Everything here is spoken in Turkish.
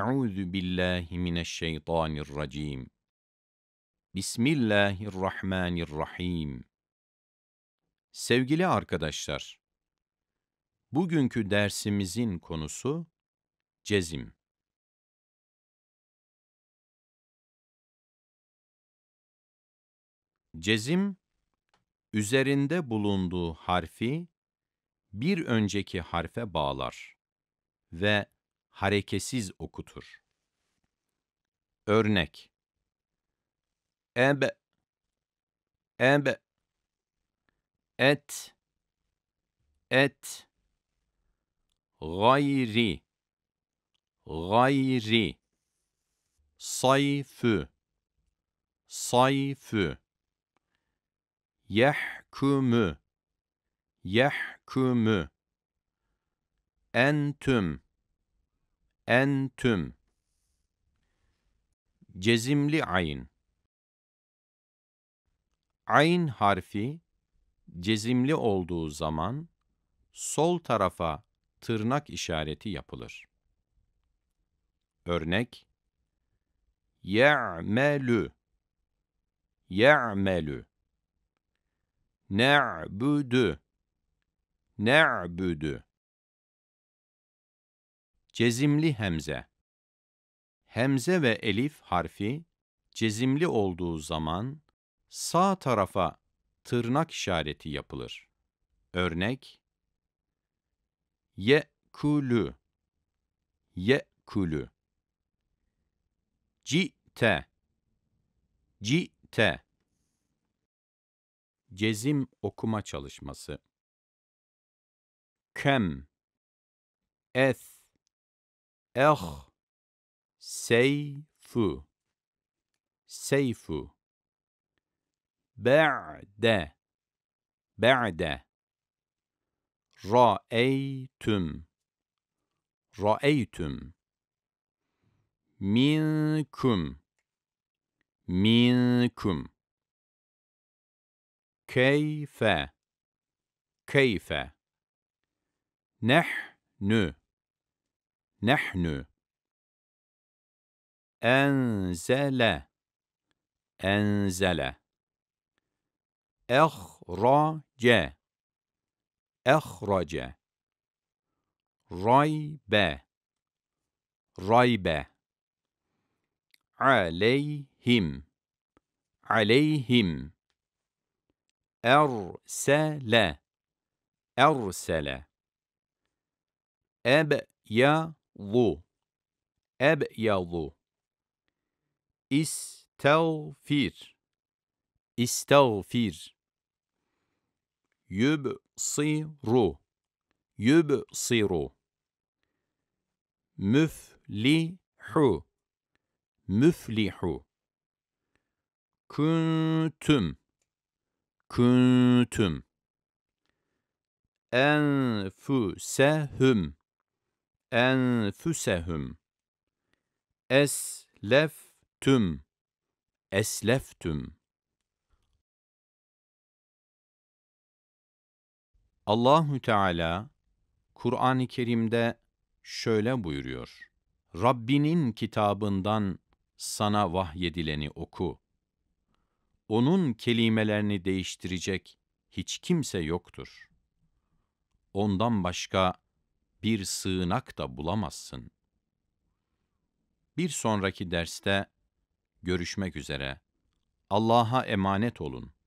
Euzu billahi mineşşeytanirracim. Bismillahirrahmanirrahim. Sevgili arkadaşlar, bugünkü dersimizin konusu cezim. Cezim, üzerinde bulunduğu harfi bir önceki harfe bağlar ve hareketsiz okutur. Örnek Embe, embe, Et Et Gayri Gayri Sayfı Sayfı Yehkümü Yehkümü Entüm tüm cezimli ayn ayn harfi cezimli olduğu zaman sol tarafa tırnak işareti yapılır. Örnek Ye'melü Ye'melü Ne'büdü Ne'büdü Cezimli hemze Hemze ve elif harfi cezimli olduğu zaman sağ tarafa tırnak işareti yapılır. Örnek ye ye Ye'kulü Ye'kulü Ci'te Ci'te Cezim okuma çalışması Kem Eth أخ سيف سيف بعد بعد رأيتم رأيتم منكم منكم كيف كيف نحن نحن أنزل أنزل أخرج أخرج ريب ريب عليهم عليهم أرسل أرسل أبيض ظو أبيض استغفر استغفر يبصر يبصر مفلح مفلح كنتم كنتم أنفسهم enfüsehum esleftüm esleftüm Allahü Teala Kur'an-ı Kerim'de şöyle buyuruyor. Rabbinin kitabından sana vahyedileni oku. Onun kelimelerini değiştirecek hiç kimse yoktur. Ondan başka bir sığınak da bulamazsın. Bir sonraki derste görüşmek üzere. Allah'a emanet olun.